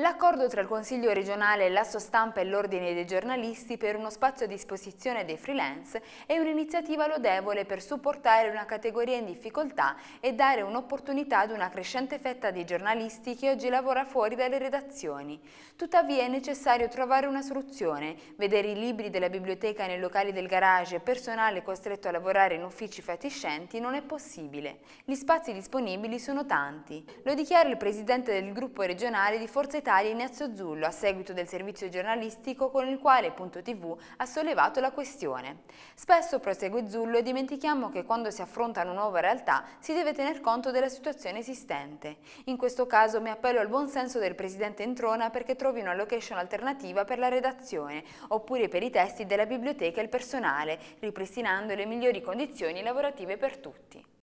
L'accordo tra il Consiglio regionale, l'asso stampa e l'Ordine dei giornalisti per uno spazio a disposizione dei freelance è un'iniziativa lodevole per supportare una categoria in difficoltà e dare un'opportunità ad una crescente fetta di giornalisti che oggi lavora fuori dalle redazioni. Tuttavia è necessario trovare una soluzione, vedere i libri della biblioteca nei locali del garage e personale costretto a lavorare in uffici fatiscenti non è possibile. Gli spazi disponibili sono tanti. Lo dichiara il presidente del gruppo regionale di Forza Italia dettagli Ignazio Zullo a seguito del servizio giornalistico con il quale Punto TV ha sollevato la questione. Spesso, prosegue Zullo, dimentichiamo che quando si affronta una nuova realtà si deve tener conto della situazione esistente. In questo caso mi appello al buon senso del Presidente Entrona perché trovi una location alternativa per la redazione oppure per i testi della biblioteca e il personale, ripristinando le migliori condizioni lavorative per tutti.